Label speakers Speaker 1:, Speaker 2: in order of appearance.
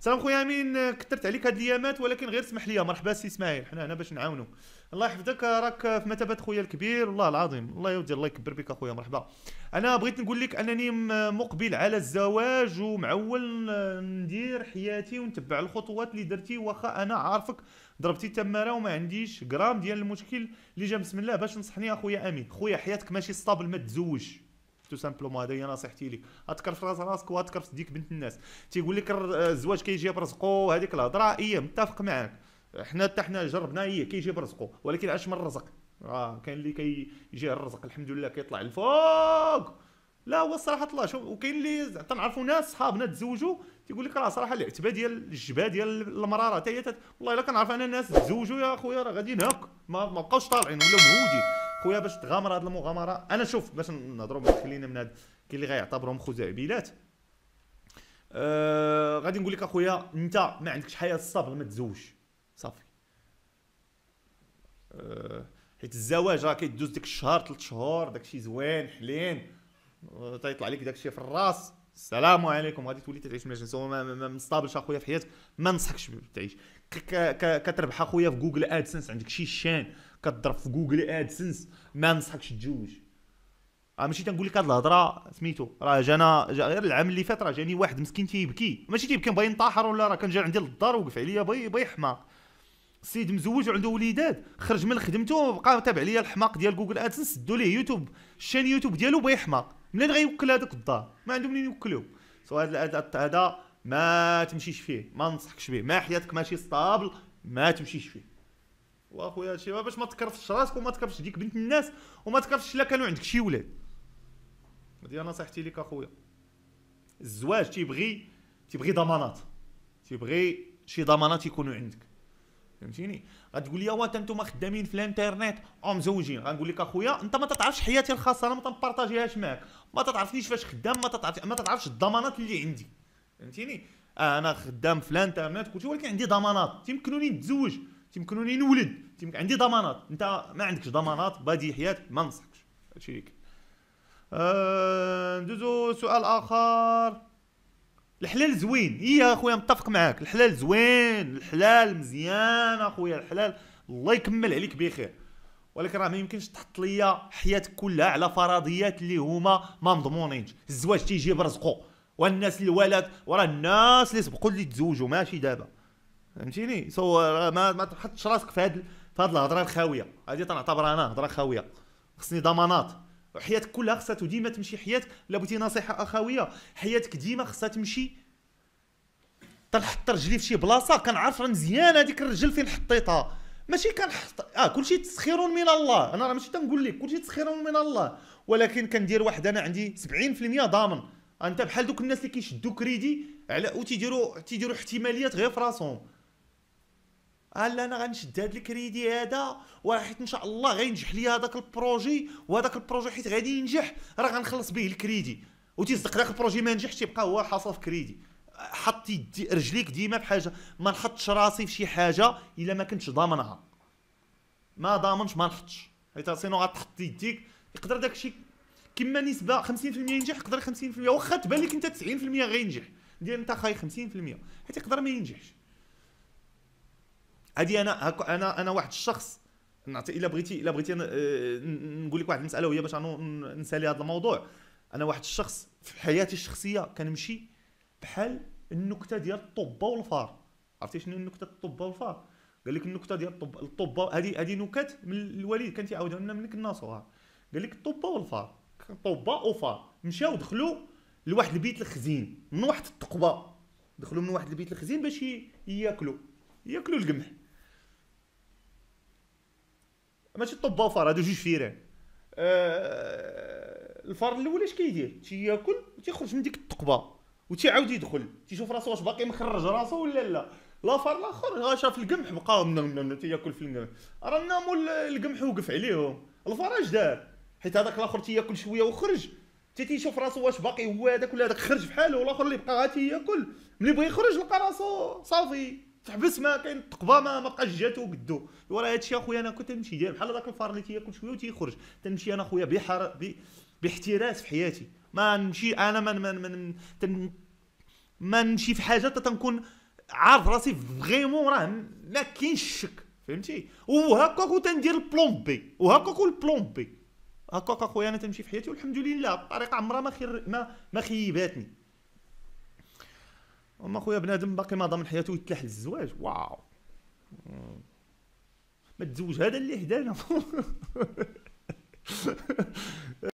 Speaker 1: سلام خويا امين كثرت عليك هاد الايامات ولكن غير سمح لي مرحبا سي اسماعيل حنا هنا باش نعاونو الله يحفظك راك في مثابه خويا الكبير والله العظيم الله يودي الله يكبر بك اخويا مرحبا انا بغيت نقول لك انني مقبل على الزواج ومعول ندير حياتي ونتبع الخطوات اللي درتي واخا انا عارفك ضربتي تماره وما عنديش غرام ديال المشكل اللي جا بسم الله باش نصحني اخويا امين خويا حياتك ماشي ستابل ما تزوجش تو سامبلومون هذا هي نصيحتي لك اذكر في راس راسك واذكر في ديك بنت الناس تيقول لك الزواج كيجي برزقه هذيك الهضره ايه متفق معاك حنا حتى حنا جربنا ايه كيجي برزقه ولكن عاش من الرزق راه كاين اللي كيجي الرزق الحمد لله كيطلع الفوق لا هو الصراحه طلع شوف وكاين اللي تنعرفوا ناس صحابنا تزوجوا تيقول لك راه صراحه العتبه ديال الجبه ديال المراه راه حتى هي والله الا كنعرف انا ناس تزوجوا يا خويا راه غادي نهك ما بقاوش طالعين ولا مهودي خويا باش تغامر هذه المغامره انا شوف باش نهضروا خلينا من هاد كاين اللي غيعتبرهم خزعبيلات آه غادي نقول لك اخويا انت ما عندكش حياه الصبر ما تزوجش صافي آه حيت الزواج راه كيدوز ديك الشهر ثلاث شهور داكشي زوين حلين تيطلع آه، لك داكشي في الراس السلام عليكم غادي تولي تعيش من ما, ما مستابلش اخويا في حياتك ما نصحكش تعيش كتربح اخويا في جوجل ادسنس عندك شي شان كتضرب في جوجل إيه ادسنس ما نصحكش تجوج راه ماشي تنقول لك هاد الهضره سميتو راه جانا جا غير العام اللي فات راه جاني واحد مسكين تيبكي ماشي تيبكي باغي ينتحر ولا راه كان جا عندي للدار وقف عليا باي باي حماق السيد مزوج وعنده وليدات خرج من خدمته وبقى تابع ليا الحماق ديال جوجل إيه ادسنس سدوا ليه يوتيوب الشان يوتيوب ديالو باي حماق منين غيوكل هذاك الدار ما عنده منين يوكلو سو هذا ما تمشيش فيه ما ننصحكش به ما حياتك ماشي ستابل ما تمشيش فيه واخويا هادشي باش ما تكرفش راسك وما تكرفش ديك بنت الناس وما تكرفش الا كانوا عندك شي ولاد هذه نصيحتي ليك اخويا الزواج تيبغي تيبغي ضمانات تيبغي شي ضمانات يكونوا عندك فهمتيني غتقول لي واه انتم خدامين في الانترنت او مزوجين غنقول لك اخويا انت ما تتعرفش حياتي الخاصه انا ما تنبارطاجيهاش معاك ما تتعرفنيش فاش خدام ما تتعرف ما تتعرفش الضمانات اللي عندي فهمتيني آه انا خدام في الانترنت كنت ولكن عندي ضمانات تيمكنوني نتزوج تيمكنوني نولد تيمك... عندي ضمانات انت ما عندكش ضمانات بادي حياتك ما ننصحكش هادشي ندوزو آه... ندوزو سؤال اخر الحلال زوين ايه اخويا متفق معاك الحلال زوين الحلال مزيان اخويا الحلال الله يكمل عليك بخير ولكن راه ما يمكنش تحط ليا حياتك كلها على فرضيات اللي هما ما مضمونينش الزواج تيجي برزقه والناس الولد وراه الناس اللي سبقوا اللي تزوجوا ماشي دابا فهمتيني سو آه، ما, ما تحطش راسك في هاد في هاد الهضره الخاويه هادي تنعتبرها انا هضره خاويه خصني ضمانات وحياتك كلها خصها ديما تمشي حياتك لا بغيتي نصيحه اخويه حياتك ديما خصها تمشي تنحط رجلي في شي بلاصه كنعرف راه مزيان هذيك الرجل فين حطيتها ماشي كنحط اه كلشي تسخير من الله انا راه ماشي تنقول لك كلشي تسخير من الله ولكن كندير واحد انا عندي 70% ضامن انت بحال دوك الناس اللي كيشدوا كريدي على وتيديروا تيديروا احتماليات غير في راسهم هلا انا غنشد هذا الكريدي هذا وحيت ان شاء الله غينجح لي هذاك البروجي وهذاك البروجي حيت غادي ينجح راه غنخلص به الكريدي وتيصدق داك البروجي ما نجحش تيبقى هو حاصل في كريدي حط يدي رجليك ديما بحاجه ما نحطش راسي في شي حاجه الا ما كنتش ضامنها ما ضامنش ما نحطش حيت سينو غتحط يديك يقدر داك الشيء كما نسبه 50% ينجح يقدر 50% واخا تبان لك انت 90% غينجح دير انت خاي 50% حيت يقدر ما ينجحش هذه انا انا انا واحد الشخص نعطي الا بغيتي الا بغيتي نقول لك واحد المساله وهي باش نسالي هذا الموضوع انا واحد الشخص في حياتي الشخصيه كنمشي بحال النكته ديال الطبه والفار عرفتي شنو النكته الطبه والفار قال لك النكته ديال الطب الطبه هذه هذه نكت من الوالد كان تيعاودها لنا من كنا صغار قال لك الطبه والفار طبه وفار مشاو دخلوا لواحد البيت الخزين من واحد الثقبه دخلوا من واحد البيت الخزين باش ياكلوا ياكلوا القمح ماشي طوب وفار هادو جوج فيران آه، الفار الاول اش كيدير تياكل تيخرج من ديك الثقبه وتيعاود يدخل تيشوف راسو واش باقي مخرج راسو ولا لا لافار الاخر غا آه، شاف القمح بقى تياكل في القمح راه نامو القمح وقف عليهم الفار اش دار حيت هذاك الاخر تياكل شويه وخرج تي تيشوف راسو واش باقي هو هذاك ولا هذاك خرج بحاله والاخر اللي بقى غا تياكل ملي بغى يخرج لقى راسو صافي تحبس ما كاين التقبه ما بقاش جاتو قدو وراه هادشي اخويا انا كنت نمشي ديال بحال هذاك الفار اللي تياكل شويه وتيخرج تنمشي انا اخويا بحر باحتراس في حياتي ما نمشي انا ما ما ما, ما نمشي في حاجه تنكون عارف راسي فريمون راه ما كاينش الشك فهمتي وهكا كنت البلون بي وهكا والبلون بي هكاك اخويا انا تنمشي في حياتي والحمد لله الطريقه عمرها ما خير ما ما خيباتني اما خويا بنادم باقي ما ضمن حياته يتلح للزواج واو ما تزوج هذا اللي حدانا